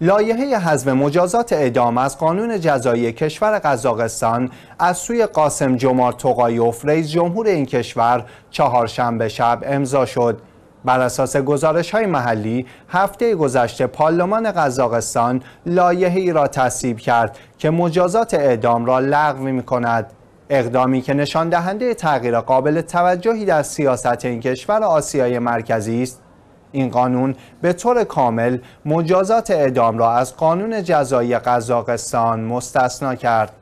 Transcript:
لایحه حذف مجازات اعدام از قانون جزایی کشور قزاقستان از سوی قاسم جمار توقایوف رئیس جمهور این کشور چهارشنبه شب امضا شد بر اساس گزارش های محلی هفته گذشته پارلمان قزاقستان لایحه ای را تصویب کرد که مجازات اعدام را لغو می کند اقدامی که نشان دهنده تغییر قابل توجهی در سیاست این کشور آسیای مرکزی است این قانون به طور کامل مجازات اعدام را از قانون جزایی قزاقستان مستثنا کرد